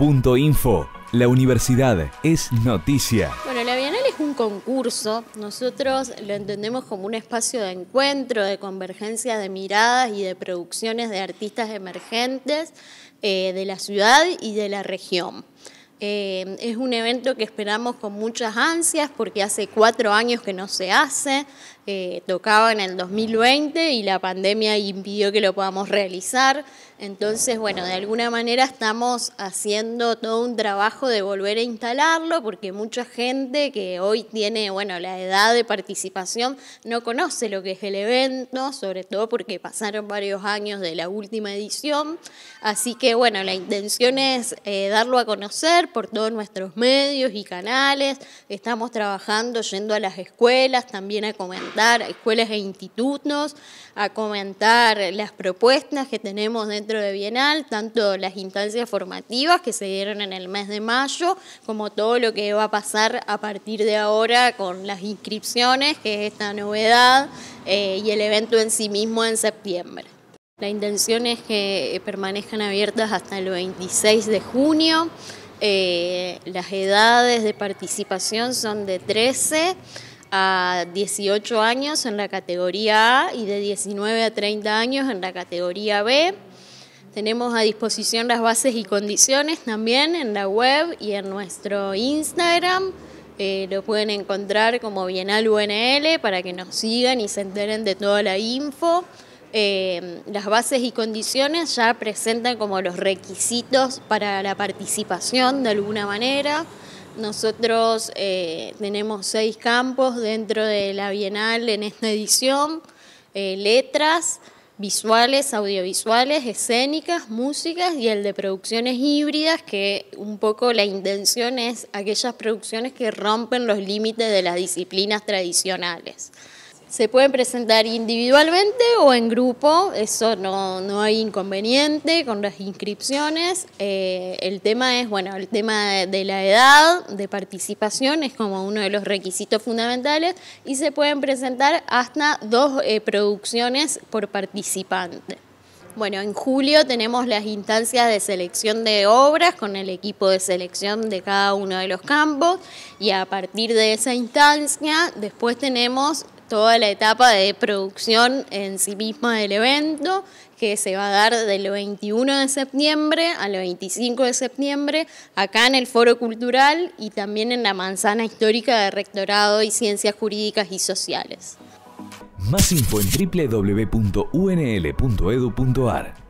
Info. La universidad es noticia. Bueno, la Bienal es un concurso. Nosotros lo entendemos como un espacio de encuentro, de convergencia de miradas y de producciones de artistas emergentes eh, de la ciudad y de la región. Eh, es un evento que esperamos con muchas ansias porque hace cuatro años que no se hace, eh, tocaba en el 2020 y la pandemia impidió que lo podamos realizar. Entonces, bueno, de alguna manera estamos haciendo todo un trabajo de volver a instalarlo porque mucha gente que hoy tiene, bueno, la edad de participación no conoce lo que es el evento, sobre todo porque pasaron varios años de la última edición. Así que, bueno, la intención es eh, darlo a conocer por todos nuestros medios y canales. Estamos trabajando yendo a las escuelas, también a comentar, a escuelas e institutos, a comentar las propuestas que tenemos dentro de Bienal, tanto las instancias formativas que se dieron en el mes de mayo, como todo lo que va a pasar a partir de ahora con las inscripciones, que es esta novedad, eh, y el evento en sí mismo en septiembre. La intención es que permanezcan abiertas hasta el 26 de junio. Eh, las edades de participación son de 13 a 18 años en la categoría A y de 19 a 30 años en la categoría B. Tenemos a disposición las bases y condiciones también en la web y en nuestro Instagram. Eh, lo pueden encontrar como Bienal UNL para que nos sigan y se enteren de toda la info. Eh, las bases y condiciones ya presentan como los requisitos para la participación de alguna manera. Nosotros eh, tenemos seis campos dentro de la Bienal en esta edición, eh, letras, visuales, audiovisuales, escénicas, músicas y el de producciones híbridas, que un poco la intención es aquellas producciones que rompen los límites de las disciplinas tradicionales. Se pueden presentar individualmente o en grupo, eso no, hay inconveniente con las inscripciones. Eh, el tema es, bueno, el tema de la edad, de participación, es como uno de los requisitos fundamentales y se pueden presentar hasta dos eh, producciones por participante. Bueno, en julio tenemos las instancias de selección de obras con el equipo de selección de cada uno de los campos y a partir de esa instancia después tenemos toda la etapa de producción en sí misma del evento, que se va a dar del 21 de septiembre al 25 de septiembre, acá en el Foro Cultural y también en la Manzana Histórica de Rectorado y Ciencias Jurídicas y Sociales. Más info en www.unl.edu.ar